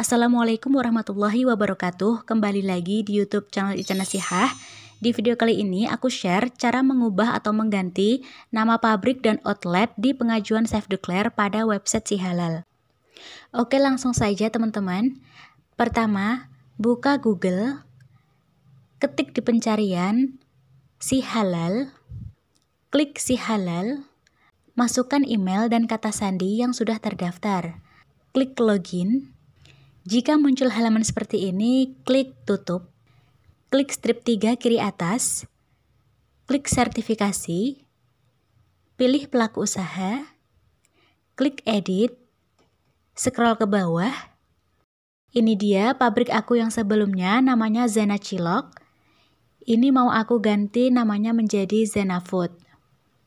Assalamualaikum warahmatullahi wabarakatuh Kembali lagi di youtube channel Ica Nasihah Di video kali ini aku share cara mengubah atau mengganti nama pabrik dan outlet di pengajuan safe Declare pada website si halal Oke langsung saja teman-teman Pertama, buka Google Ketik di pencarian si halal Klik si halal Masukkan email dan kata sandi yang sudah terdaftar Klik login jika muncul halaman seperti ini, klik tutup, klik strip 3 kiri atas, klik sertifikasi, pilih pelaku usaha, klik edit, scroll ke bawah. Ini dia pabrik aku yang sebelumnya namanya Zena Cilok. Ini mau aku ganti namanya menjadi Zena Food.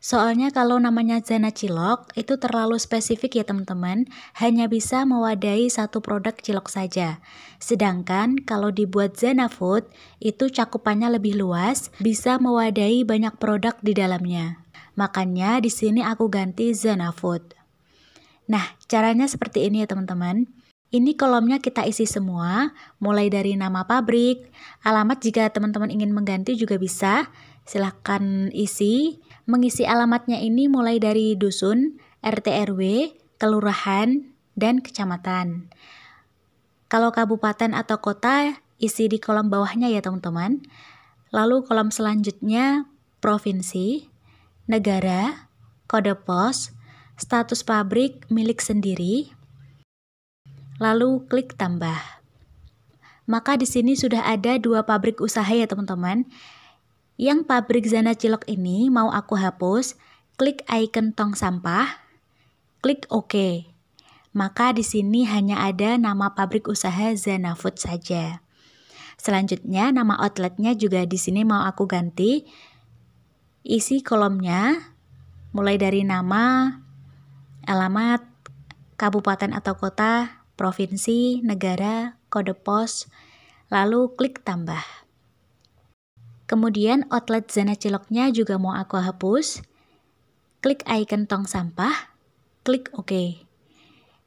Soalnya kalau namanya Zena Cilok itu terlalu spesifik ya teman-teman, hanya bisa mewadahi satu produk cilok saja. Sedangkan kalau dibuat Zena Food, itu cakupannya lebih luas, bisa mewadahi banyak produk di dalamnya. Makanya di sini aku ganti Zena Food. Nah, caranya seperti ini ya teman-teman. Ini kolomnya kita isi semua, mulai dari nama pabrik, alamat jika teman-teman ingin mengganti juga bisa, silahkan isi, Mengisi alamatnya ini mulai dari dusun, RT RW, kelurahan, dan kecamatan. Kalau kabupaten atau kota, isi di kolom bawahnya ya teman-teman. Lalu kolom selanjutnya provinsi, negara, kode pos, status pabrik milik sendiri. Lalu klik tambah. Maka di sini sudah ada dua pabrik usaha ya teman-teman yang pabrik Zana Cilok ini mau aku hapus, klik icon tong sampah, klik OK. Maka di sini hanya ada nama pabrik usaha Zana Food saja. Selanjutnya nama outletnya juga di sini mau aku ganti. Isi kolomnya mulai dari nama, alamat, kabupaten atau kota, provinsi, negara, kode pos, lalu klik tambah. Kemudian outlet zona ciloknya juga mau aku hapus. Klik icon tong sampah, klik OK.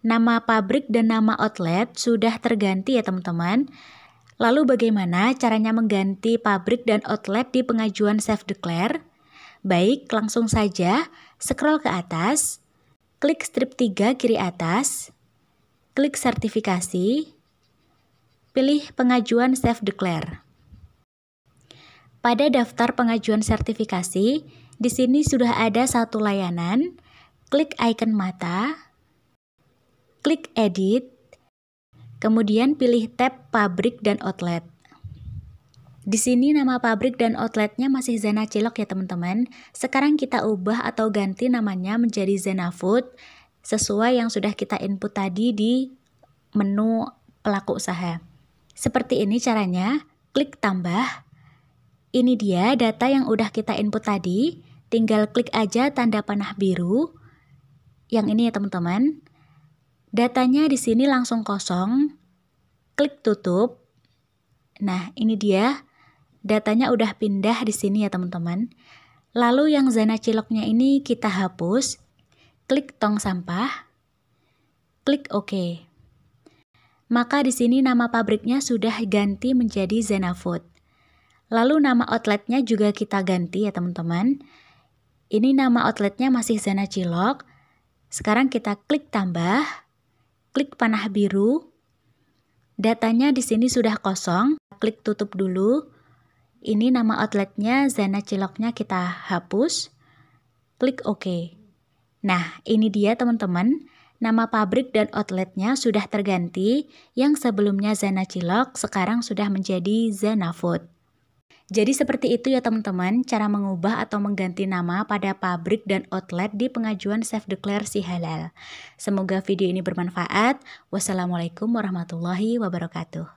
Nama pabrik dan nama outlet sudah terganti ya teman-teman. Lalu bagaimana caranya mengganti pabrik dan outlet di pengajuan Self Declare? Baik, langsung saja scroll ke atas, klik strip 3 kiri atas, klik sertifikasi, pilih pengajuan Self Declare. Pada daftar pengajuan sertifikasi, di sini sudah ada satu layanan, klik icon mata, klik edit, kemudian pilih tab pabrik dan outlet. Di sini nama pabrik dan outletnya masih Zena Cilok ya teman-teman. Sekarang kita ubah atau ganti namanya menjadi Zena Food sesuai yang sudah kita input tadi di menu pelaku usaha. Seperti ini caranya, klik tambah, ini dia data yang udah kita input tadi. Tinggal klik aja tanda panah biru. Yang ini ya teman-teman. Datanya di sini langsung kosong. Klik tutup. Nah, ini dia. Datanya udah pindah di sini ya teman-teman. Lalu yang zona ciloknya ini kita hapus. Klik tong sampah. Klik OK. Maka di sini nama pabriknya sudah ganti menjadi Zena Food. Lalu nama outletnya juga kita ganti ya teman-teman. Ini nama outletnya masih Zana Cilok. Sekarang kita klik tambah, klik panah biru. Datanya di sini sudah kosong, klik tutup dulu. Ini nama outletnya, Zana Ciloknya kita hapus. Klik OK. Nah, ini dia teman-teman. Nama pabrik dan outletnya sudah terganti, yang sebelumnya Zana Cilok sekarang sudah menjadi Zana Food. Jadi seperti itu ya teman-teman, cara mengubah atau mengganti nama pada pabrik dan outlet di pengajuan self si halal. Semoga video ini bermanfaat. Wassalamualaikum warahmatullahi wabarakatuh.